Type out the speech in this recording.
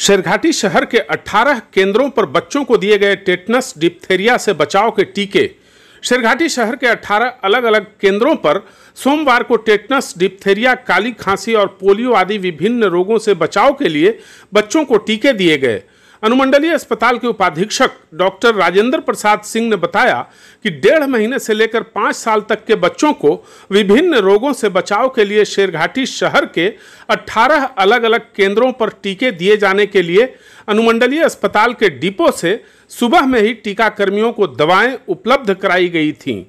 शेरघाटी शहर के 18 केंद्रों पर बच्चों को दिए गए टेटनस डिप्थेरिया से बचाव के टीके शेरघाटी शहर के 18 अलग अलग केंद्रों पर सोमवार को टेटनस डिप्थेरिया काली खांसी और पोलियो आदि विभिन्न रोगों से बचाव के लिए बच्चों को टीके दिए गए अनुमंडलीय अस्पताल के उपाधीक्षक डॉक्टर राजेंद्र प्रसाद सिंह ने बताया कि डेढ़ महीने से लेकर पाँच साल तक के बच्चों को विभिन्न रोगों से बचाव के लिए शेरघाटी शहर के 18 अलग अलग केंद्रों पर टीके दिए जाने के लिए अनुमंडलीय अस्पताल के डिपो से सुबह में ही टीकाकर्मियों को दवाएं उपलब्ध कराई गई थीं